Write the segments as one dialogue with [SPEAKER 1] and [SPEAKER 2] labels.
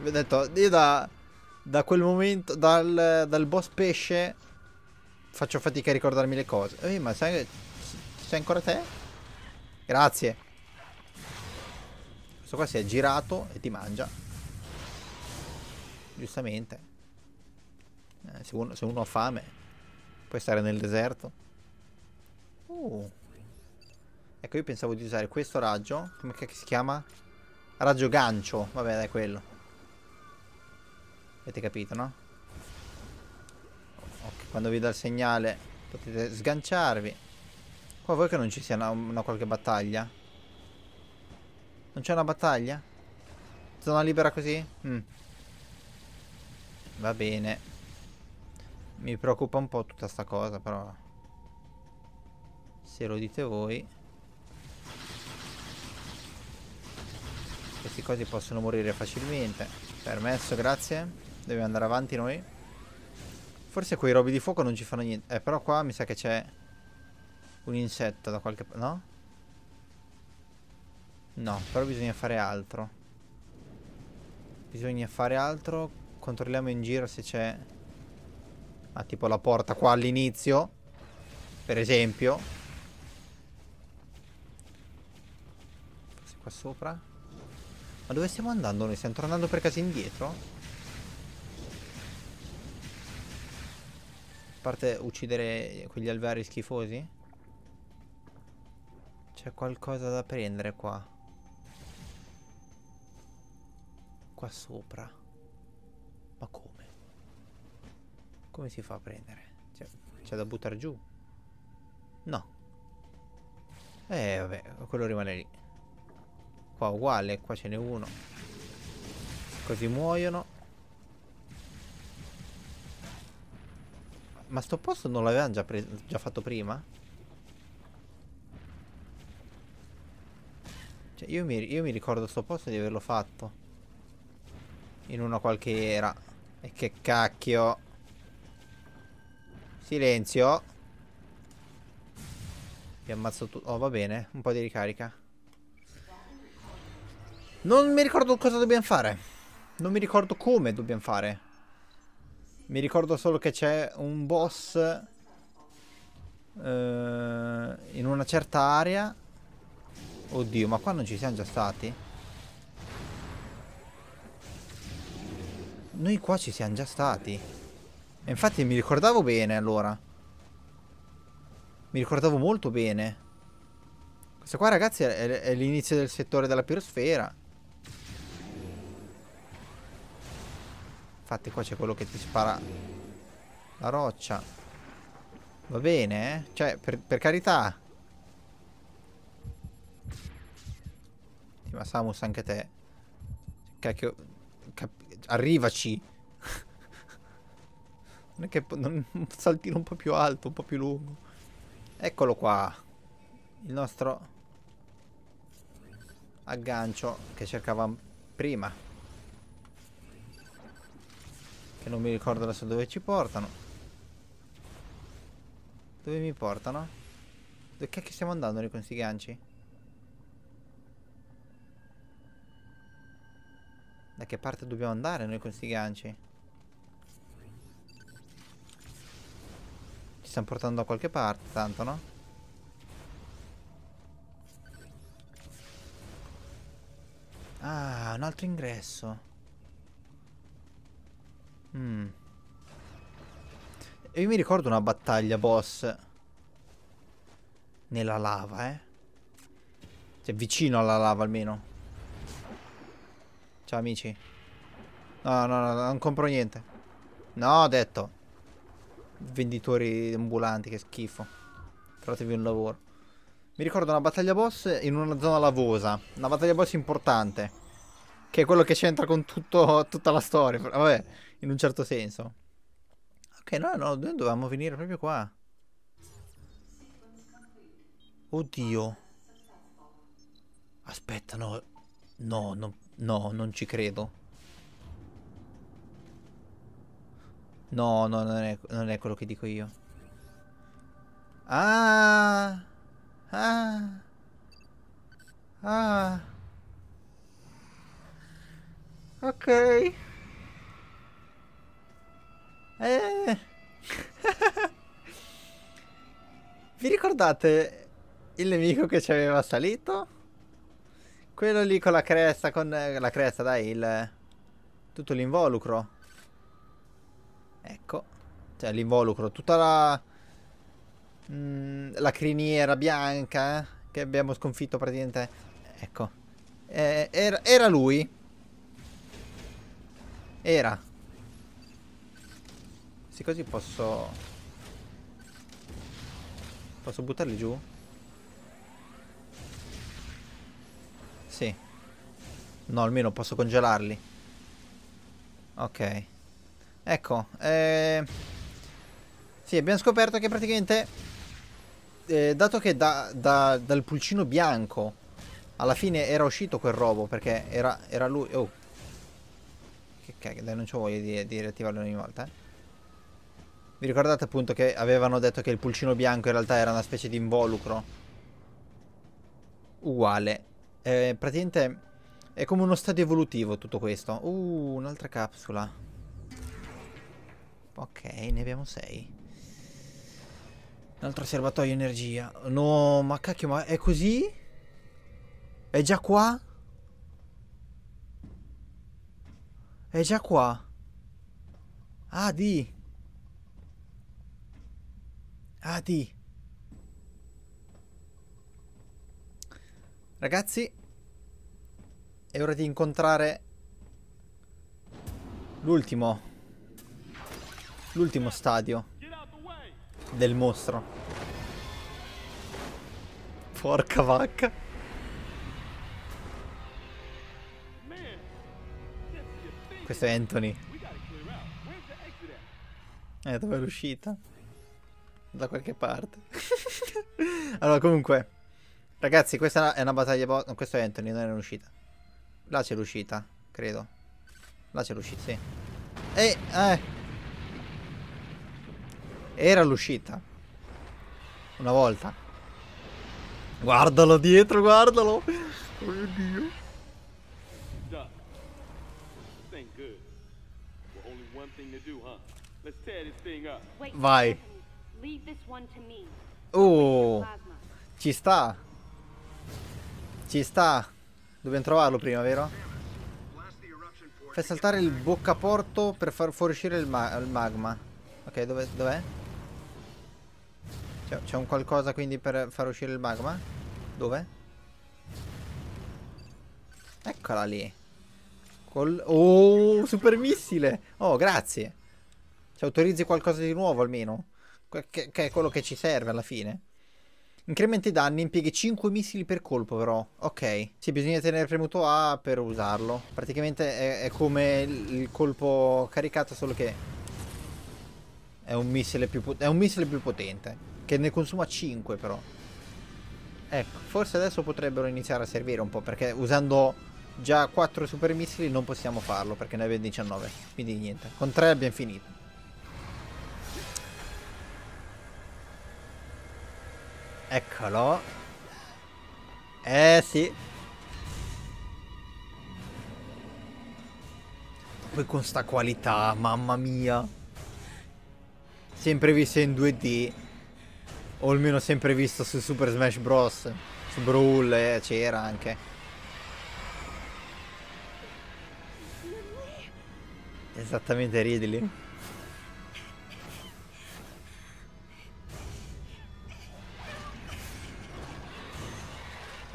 [SPEAKER 1] Vi ho detto, io da, da quel momento, dal, dal, boss pesce, faccio fatica a ricordarmi le cose. Ehi, ma sai, sei ancora te? Grazie. Questo qua si è girato e ti mangia. Giustamente. Eh, se, uno, se uno ha fame, puoi stare nel deserto. Uh. Ecco, io pensavo di usare questo raggio. Come si chiama? Raggio gancio. Vabbè, dai, quello. Avete capito, no? Okay, quando vi dà il segnale potete sganciarvi. Qua vuoi che non ci sia una, una qualche battaglia? Non c'è una battaglia? Zona libera così? Mm. Va bene. Mi preoccupa un po' tutta sta cosa, però... Se lo dite voi... Questi cosi possono morire facilmente. Permesso, grazie. Dobbiamo andare avanti noi. Forse quei robi di fuoco non ci fanno niente. Eh, però qua mi sa che c'è un insetto da qualche parte. No? No, però bisogna fare altro. Bisogna fare altro. Controlliamo in giro se c'è... Ah, tipo la porta qua all'inizio. Per esempio. Forse qua sopra. Ma dove stiamo andando noi? Stiamo tornando per caso indietro? parte uccidere quegli alveari schifosi. C'è qualcosa da prendere qua. Qua sopra. Ma come? Come si fa a prendere? C'è da buttare giù? No. Eh, vabbè, quello rimane lì. Qua uguale, qua ce n'è uno. Così muoiono. Ma sto posto non l'avevano già, già fatto prima? Cioè, io mi, io mi ricordo sto posto di averlo fatto. In una qualche era. E che cacchio. Silenzio. Vi ammazzo tutto. Oh, va bene. Un po' di ricarica. Non mi ricordo cosa dobbiamo fare. Non mi ricordo come dobbiamo fare. Mi ricordo solo che c'è un boss eh, in una certa area. Oddio, ma qua non ci siamo già stati? Noi qua ci siamo già stati. E infatti mi ricordavo bene allora. Mi ricordavo molto bene. Questo qua ragazzi è, è l'inizio del settore della pirosfera. Infatti qua c'è quello che ti spara la roccia. Va bene, eh? Cioè, per, per carità. ma Samus, anche te. Cacchio. arrivaci. non è che... Non, un saltino un po' più alto, un po' più lungo. Eccolo qua. Il nostro aggancio che cercavamo prima. Che non mi ricordo adesso dove ci portano. Dove mi portano? Dove che stiamo andando noi con questi ganci? Da che parte dobbiamo andare noi con questi ganci? Ci stiamo portando da qualche parte, tanto, no? Ah, un altro ingresso. Mm. E io mi ricordo una battaglia boss nella lava, eh. Cioè, vicino alla lava almeno. Ciao, amici. No, no, no, non compro niente. No, ho detto. Venditori ambulanti, che schifo. Fatevi un lavoro. Mi ricordo una battaglia boss in una zona lavosa. Una battaglia boss importante. Che è quello che c'entra con tutto, tutta la storia. Vabbè in un certo senso. Ok, no, no, noi dovevamo venire proprio qua. Oddio. Aspetta, no. No, no, no, non ci credo. No, no, non è, non è quello che dico io. Ah! Ah! Ah! Ok. Eh... Vi ricordate il nemico che ci aveva salito? Quello lì con la cresta, con la cresta, dai, il... Tutto l'involucro. Ecco. Cioè, l'involucro, tutta la... Mm, la criniera bianca eh, che abbiamo sconfitto praticamente. Ecco. Eh, era, era lui. Era. Sì, così posso... Posso buttarli giù? Sì. No, almeno posso congelarli. Ok. Ecco. Eh... Sì, abbiamo scoperto che praticamente... Eh, dato che da, da, dal pulcino bianco alla fine era uscito quel robo perché era, era lui... Oh. Che cacchio, dai, non ho voglia di, di riattivarlo ogni volta, eh. Vi ricordate appunto che avevano detto che il pulcino bianco in realtà era una specie di involucro? Uguale. Eh, praticamente è come uno stadio evolutivo tutto questo. Uh, un'altra capsula. Ok, ne abbiamo sei. Un altro serbatoio energia. No, ma cacchio, ma è così? È già qua? È già qua. Ah, di... Ati. Ragazzi, è ora di incontrare l'ultimo, l'ultimo stadio del mostro. Porca vacca. Questo è Anthony. Eh, dove è l'uscita? da qualche parte. allora, comunque, ragazzi, questa è una battaglia. Po- questo è Anthony, non è l'uscita. Là c'è l'uscita, credo. Là c'è l'uscita, sì. E, eh. Era l'uscita. Una volta. Guardalo dietro, guardalo. Oh mio dio. Vai. Oh, ci sta. Ci sta. Dobbiamo trovarlo prima, vero? Fai saltare il boccaporto per far fuoriuscire il, ma il magma. Ok, dov'è? Dov C'è un qualcosa quindi per far uscire il magma? Dov'è? Eccola lì. Col oh, super missile! Oh, grazie. Ci autorizzi qualcosa di nuovo almeno? che, che è quello che ci serve alla fine. Incrementi i danni, impieghi 5 missili per colpo però. Ok. Sì, bisogna tenere premuto A per usarlo. Praticamente è, è come il colpo caricato, solo che è un missile più, è un missile più potente. Che ne consuma 5 però. Ecco, forse adesso potrebbero iniziare a servire un po', perché usando già 4 super missili non possiamo farlo, perché ne abbiamo 19. Quindi niente, con 3 abbiamo finito. Eccolo. Eh sì. Poi con sta qualità, mamma mia. Sempre vista in 2D. O almeno sempre vista su Super Smash Bros. Su Brawl eh, c'era anche. Esattamente Ridley.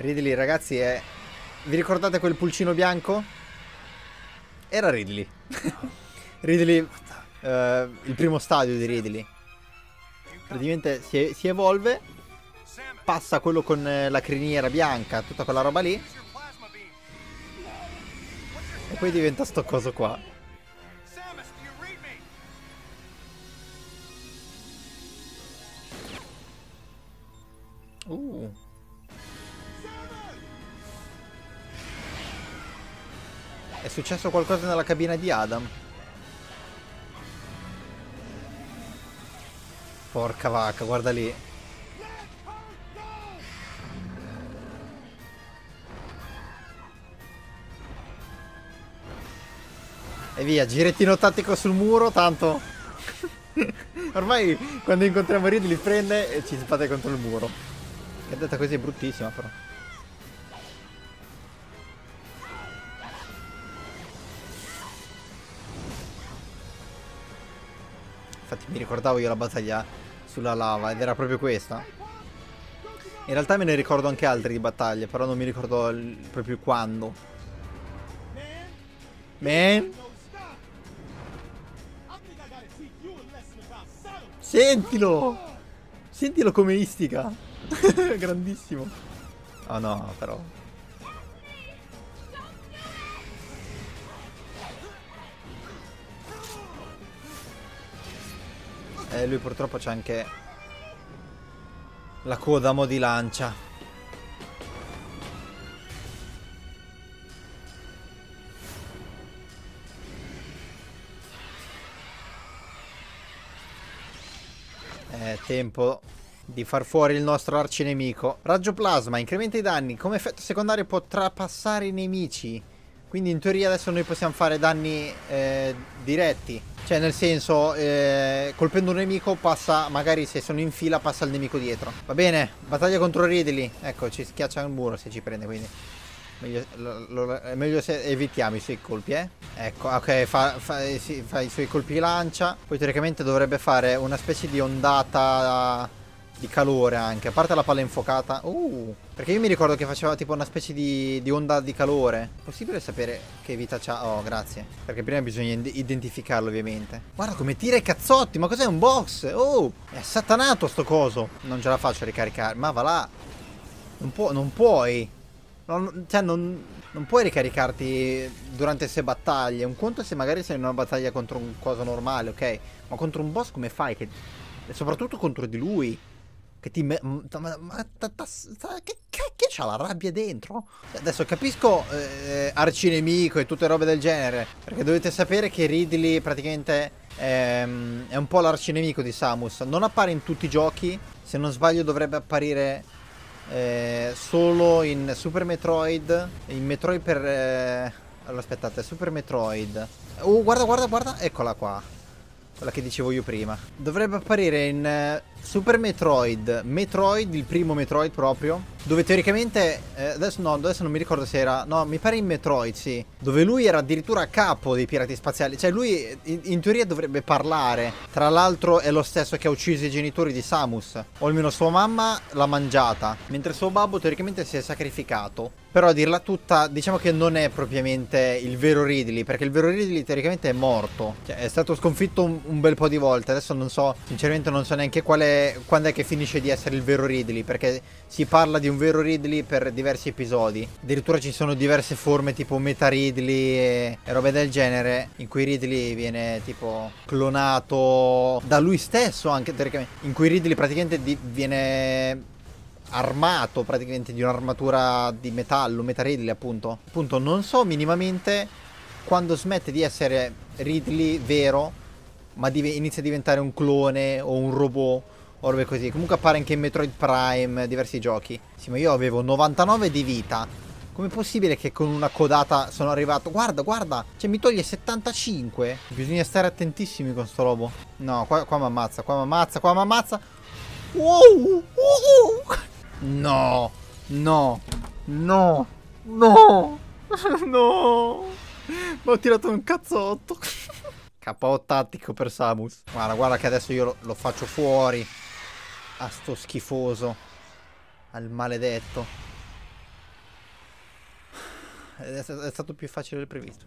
[SPEAKER 1] Ridley, ragazzi, è... Vi ricordate quel pulcino bianco? Era Ridley. Ridley... Uh, il primo stadio di Ridley. Praticamente si, si evolve, passa quello con eh, la criniera bianca, tutta quella roba lì. E poi diventa sto coso qua. successo qualcosa nella cabina di Adam. Porca vacca, guarda lì. E via, girettino tattico sul muro, tanto... Ormai quando incontriamo Ridley li prende e ci sbatte contro il muro. Che detta così è bruttissima però. mi ricordavo io la battaglia sulla lava ed era proprio questa. In realtà me ne ricordo anche altre di battaglie, però non mi ricordo proprio quando. Man! Sentilo! Sentilo come istica! Grandissimo! Oh no, però... E lui purtroppo c'ha anche la coda mo di lancia. È tempo di far fuori il nostro arcinemico. Raggio plasma, incrementa i danni. Come effetto secondario può trapassare i nemici. Quindi in teoria adesso noi possiamo fare danni eh, diretti. Cioè nel senso, eh, colpendo un nemico passa, magari se sono in fila passa il nemico dietro. Va bene, battaglia contro Ridley. Ecco, ci schiaccia il muro se ci prende, quindi... Meglio, lo, lo, meglio se evitiamo i suoi colpi, eh. Ecco, ok, fa, fa, eh, sì, fa i suoi colpi di lancia. Poi teoricamente dovrebbe fare una specie di ondata di calore anche, a parte la palla infuocata. Uh, perché io mi ricordo che faceva tipo una specie di, di onda di calore. È possibile sapere che vita c'ha? Oh, grazie. Perché prima bisogna identificarlo, ovviamente. Guarda come tira i cazzotti, ma cos'è un box? Oh, è satanato sto coso. Non ce la faccio a ricaricare, ma va là. Non, pu non puoi. Non, cioè, non, non, puoi ricaricarti durante queste battaglie. Un conto se magari sei in una battaglia contro un coso normale, ok? Ma contro un boss come fai? Che... E soprattutto contro di lui che ti... Mm, ma, ma, ta, ta, ta, che cacchio c'ha la rabbia dentro? Adesso capisco eh, arcinemico e tutte robe del genere, perché dovete sapere che Ridley praticamente è, ehm, è un po' l'arcinemico di Samus. Non appare in tutti i giochi, se non sbaglio dovrebbe apparire eh, solo in Super Metroid, in Metroid per... Eh... Allora aspettate, Super Metroid. Oh, guarda, guarda, guarda, eccola qua. Quella che dicevo io prima. Dovrebbe apparire in eh, Super Metroid, Metroid, il primo Metroid proprio, dove teoricamente, eh, adesso no, adesso non mi ricordo se era, no, mi pare in Metroid, sì, dove lui era addirittura a capo dei pirati spaziali, cioè lui in, in teoria dovrebbe parlare, tra l'altro è lo stesso che ha ucciso i genitori di Samus, o almeno sua mamma l'ha mangiata, mentre suo babbo teoricamente si è sacrificato. Però a dirla tutta, diciamo che non è propriamente il vero Ridley, perché il vero Ridley teoricamente è morto, cioè è stato sconfitto un, un bel po' di volte, adesso non so, sinceramente non so neanche qual è quando è che finisce di essere il vero Ridley, perché si parla di un vero Ridley per diversi episodi. Addirittura ci sono diverse forme tipo Meta Ridley e, robe del genere, in cui Ridley viene tipo clonato da lui stesso anche, in cui Ridley praticamente di, viene armato praticamente di un'armatura di metallo, Meta Ridley appunto. Appunto non so minimamente quando smette di essere Ridley vero ma inizia a diventare un clone o un robot Orbe così. Comunque appare anche in Metroid Prime, diversi giochi. Sì, ma io avevo 99 di vita. Com'è possibile che con una codata sono arrivato? Guarda, guarda, cioè mi toglie 75. Bisogna stare attentissimi con sto robo. No, qua, qua mi ammazza, qua mi ammazza, qua mi ammazza. Wow, wow. No, no, no, no, no. Ma ho tirato un cazzotto. KO tattico per Samus. Guarda, guarda che adesso io lo, lo faccio fuori a sto schifoso, al maledetto. È, stato più facile del previsto.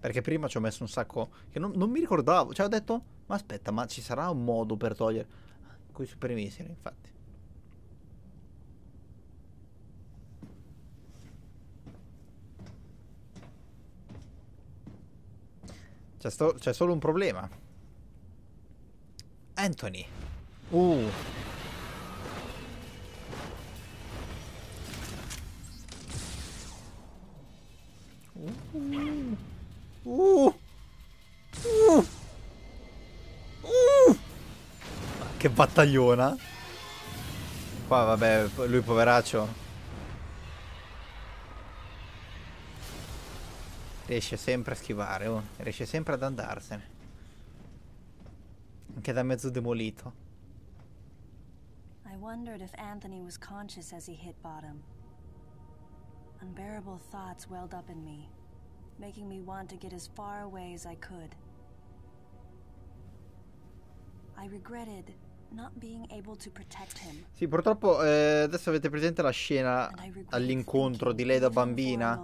[SPEAKER 1] Perché prima ci ho messo un sacco che non, non mi ricordavo. Cioè ho detto, ma aspetta, ma ci sarà un modo per togliere... Con i supermissili, infatti. C'è solo un problema. Anthony. Uh. Uh. Uh. Uh. uh. Che battagliona. Qua vabbè, lui poveraccio. Riesce sempre a schivare, oh. riesce sempre ad andarsene. Anche da mezzo demolito wondered if Anthony was conscious as he hit bottom. Unbearable thoughts welled up in me, making me want to get as far away as I could. I regretted Sì, purtroppo eh, adesso avete presente la scena all'incontro di lei da bambina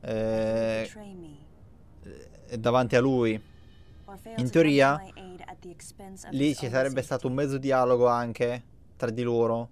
[SPEAKER 1] eh, eh, davanti a lui. In teoria lì ci sarebbe stato un mezzo dialogo anche tra di loro.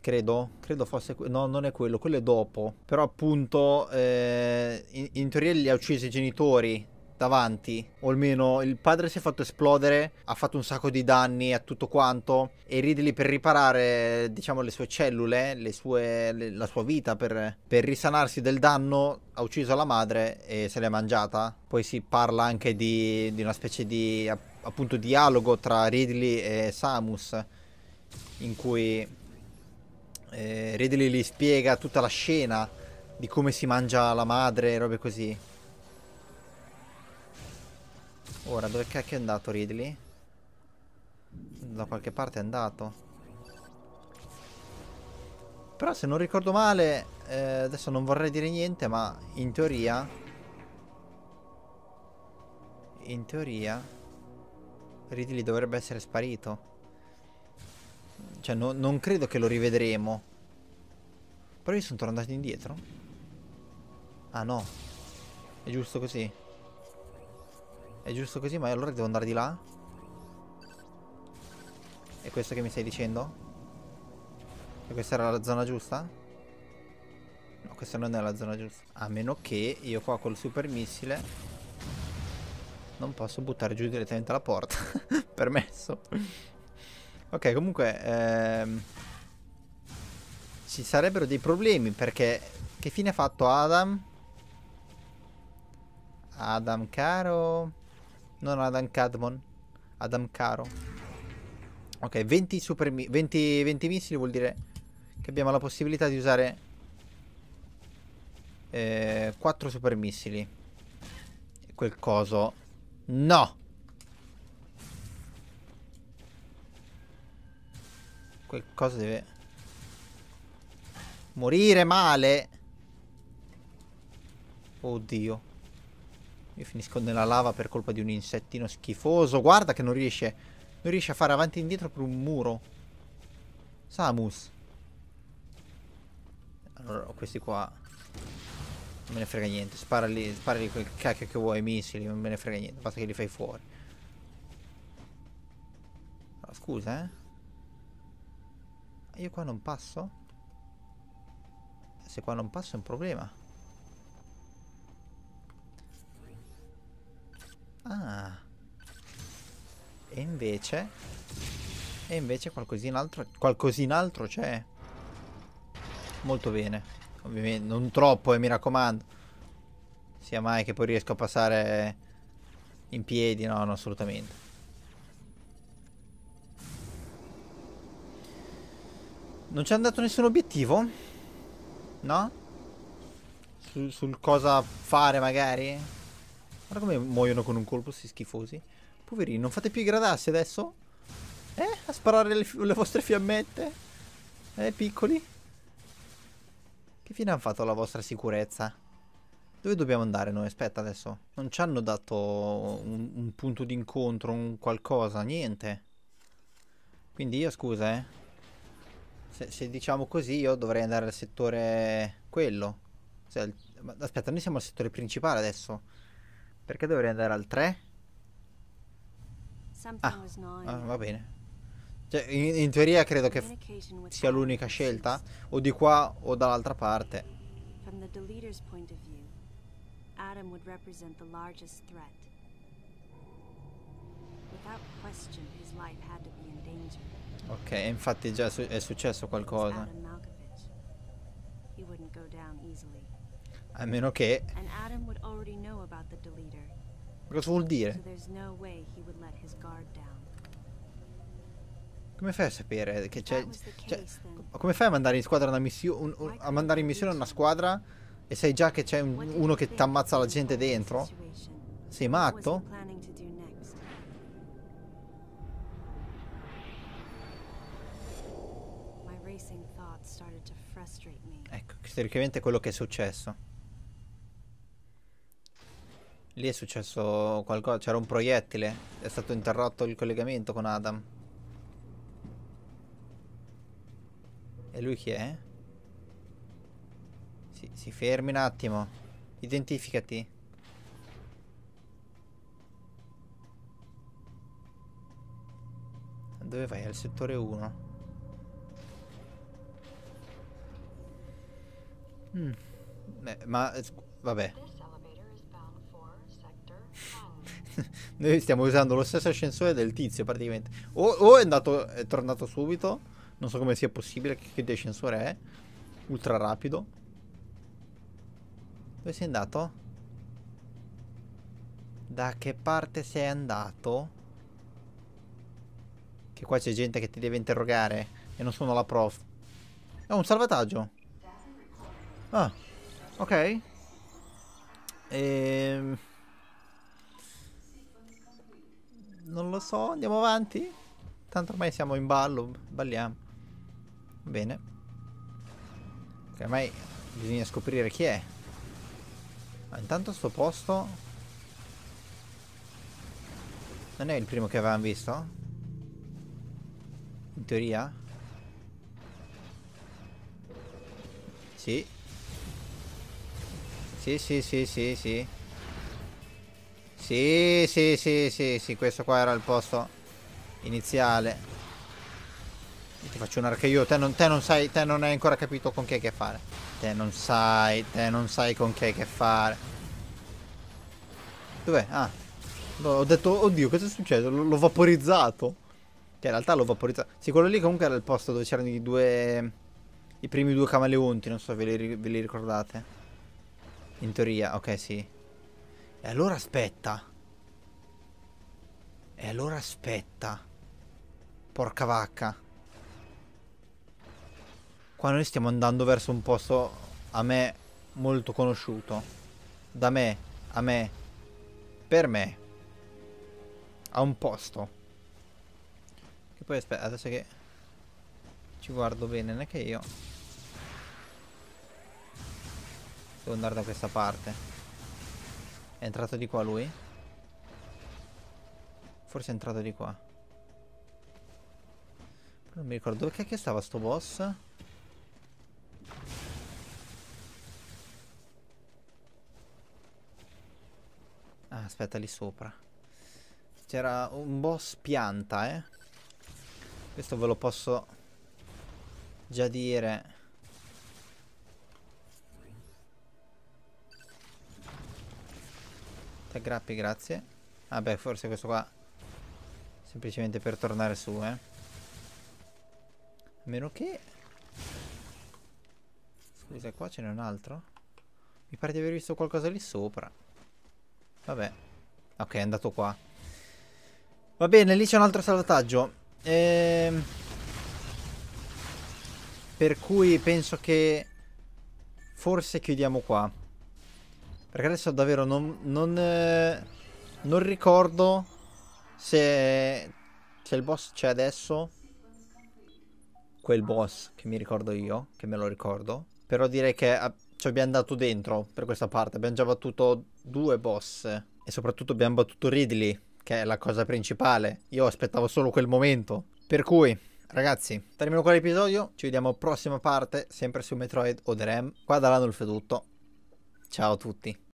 [SPEAKER 1] Credo, credo fosse... no, non è quello, quello è dopo. Però appunto, eh, in, in teoria li ha uccisi i genitori davanti, o almeno il padre si è fatto esplodere, ha fatto un sacco di danni a tutto quanto e Ridley per riparare, diciamo, le sue cellule, le sue, le, la sua vita, per, per, risanarsi del danno, ha ucciso la madre e se l'è mangiata. Poi si parla anche di, di una specie di appunto dialogo tra Ridley e Samus in cui eh, Ridley gli spiega tutta la scena di come si mangia la madre, e robe così. Ora, dove cacchio è andato Ridley? Da qualche parte è andato. Però se non ricordo male, eh, adesso non vorrei dire niente, ma in teoria... In teoria... Ridley dovrebbe essere sparito. Cioè, no, non credo che lo rivedremo. Però io sono tornato indietro. Ah, no. È giusto così. È giusto così, ma allora devo andare di là? È questo che mi stai dicendo? E questa era la zona giusta? No, questa non è la zona giusta. A meno che io qua col super missile non posso buttare giù direttamente la porta. Permesso. Ok, comunque... Ehm, ci sarebbero dei problemi perché... Che fine ha fatto Adam? Adam Caro... Non Adam Cadmon. Adam Caro. Ok, 20, super 20, 20 missili vuol dire che abbiamo la possibilità di usare eh, 4 super missili. Quel coso. No! Quel coso deve... Morire male! Oddio. Io finisco nella lava per colpa di un insettino schifoso. Guarda che non riesce... Non riesce a fare avanti e indietro per un muro. Samus. Allora, questi qua... Non me ne frega niente. Sparali, sparali quel cacchio che vuoi, missili. Non me ne frega niente. Basta che li fai fuori. Allora, ah, scusa, eh. Io qua non passo? Se qua non passo è un problema. Ah. E invece... E invece qualcos'in altro... Qualcos'in altro c'è. Molto bene. Ovviamente non troppo, eh, mi raccomando. Sia mai che poi riesco a passare in piedi, no, no, assolutamente. Non ci c'è andato nessun obiettivo? No? Su, sul cosa fare magari? Guarda come muoiono con un colpo questi schifosi. Poverini, non fate più i gradassi adesso? Eh? A sparare le, le vostre fiammette? Eh, piccoli? Che fine hanno fatto alla vostra sicurezza? Dove dobbiamo andare noi? Aspetta adesso. Non ci hanno dato un, un punto d'incontro, un qualcosa, niente. Quindi io scusa, eh. Se, se, diciamo così io dovrei andare al settore quello. Cioè, aspetta, noi siamo al settore principale adesso. Perché dovrei andare al 3? Ah, ah va bene. Cioè, in, in, teoria credo che sia l'unica scelta, o di qua o dall'altra parte. Adam would represent the largest threat. Without question, his life had to be in danger. Ok, infatti già è successo qualcosa. A meno che... Cosa vuol dire? Come fai a sapere che c'è... Cioè, come fai a mandare in squadra una missione... a mandare in missione una squadra e sai già che c'è un, uno che ti ammazza la gente dentro? Sei matto? teoricamente quello che è successo. Lì è successo qualcosa, c'era un proiettile, è stato interrotto il collegamento con Adam. E lui chi è? Si, si fermi un attimo, identificati. Dove vai? Al settore 1. Mm. Beh, ma eh, vabbè. Noi stiamo usando lo stesso ascensore del tizio praticamente. O, o è, andato, è tornato subito. Non so come sia possibile. Che, che ascensore è? Ultra rapido. Dove sei andato? Da che parte sei andato? Che qua c'è gente che ti deve interrogare. E non sono la prof. È un salvataggio. Ah, ok. Ehm... Non lo so, andiamo avanti? Tanto ormai siamo in ballo, balliamo. Bene. Ormai bisogna scoprire chi è. Ma intanto sto posto... Non è il primo che avevamo visto? In teoria? Sì, sì, sì, sì, sì, sì. Sì, sì, sì, sì, sì, questo qua era il posto iniziale. ti faccio un io, te non, te non sai, te non hai ancora capito con chi hai che fare. Te non sai, te non sai con chi hai che fare. Dov'è? Ah. Ho detto, oddio, cosa è successo? L'ho vaporizzato. Che in realtà l'ho vaporizzato. Sì, quello lì comunque era il posto dove c'erano i due... I primi due camaleonti, non so, ve li, ve li ricordate? In teoria, ok, sì. E allora aspetta. E allora aspetta. Porca vacca. Qua noi stiamo andando verso un posto a me molto conosciuto. Da me, a me, per me. A un posto. Che poi aspetta, adesso che ci guardo bene, non è che io... Devo andare da questa parte. È entrato di qua lui? Forse è entrato di qua. Non mi ricordo dove cacchio stava sto boss. Ah, aspetta, lì sopra. C'era un boss pianta, eh. Questo ve lo posso già dire. Ti aggrappi, grazie. Vabbè, ah forse questo qua... Semplicemente per tornare su, eh. A meno che... Scusa, qua ce n'è un altro? Mi pare di aver visto qualcosa lì sopra. Vabbè. Ok, è andato qua. Va bene, lì c'è un altro salvataggio. Ehm... Per cui penso che... Forse chiudiamo qua. Perché adesso davvero non... Non, eh, non ricordo se... Se il boss c'è adesso. Quel boss che mi ricordo io, che me lo ricordo. Però direi che ah, ci cioè, abbiamo dato dentro per questa parte. Abbiamo già battuto due boss. E soprattutto abbiamo battuto Ridley, che è la cosa principale. Io aspettavo solo quel momento. Per cui, ragazzi, termino qua l'episodio. Ci vediamo prossima parte, sempre su Metroid Oderem. Qua da Lanolf è tutto. Ciao a tutti.